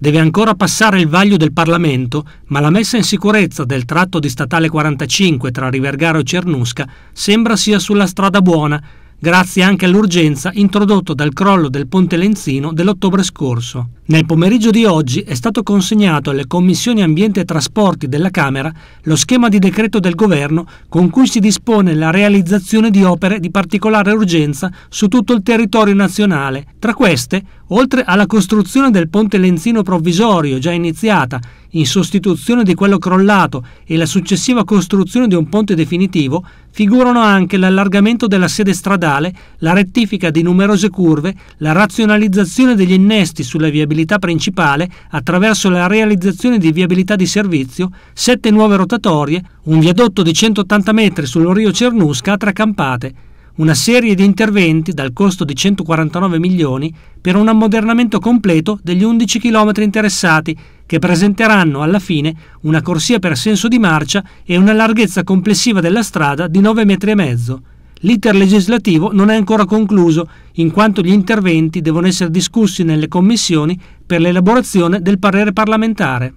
deve ancora passare il vaglio del Parlamento, ma la messa in sicurezza del tratto di statale 45 tra Rivergaro e Cernusca sembra sia sulla strada buona, grazie anche all'urgenza introdotto dal crollo del ponte Lenzino dell'ottobre scorso. Nel pomeriggio di oggi è stato consegnato alle Commissioni Ambiente e Trasporti della Camera lo schema di decreto del Governo con cui si dispone la realizzazione di opere di particolare urgenza su tutto il territorio nazionale. Tra queste, oltre alla costruzione del ponte Lenzino provvisorio già iniziata in sostituzione di quello crollato e la successiva costruzione di un ponte definitivo, figurano anche l'allargamento della sede stradale, la rettifica di numerose curve, la razionalizzazione degli innesti sulle viabilità viabilità principale attraverso la realizzazione di viabilità di servizio, sette nuove rotatorie, un viadotto di 180 metri sul Rio Cernusca a tre campate, una serie di interventi dal costo di 149 milioni per un ammodernamento completo degli 11 km interessati che presenteranno alla fine una corsia per senso di marcia e una larghezza complessiva della strada di 9,5 metri. L'iter legislativo non è ancora concluso, in quanto gli interventi devono essere discussi nelle commissioni per l'elaborazione del parere parlamentare.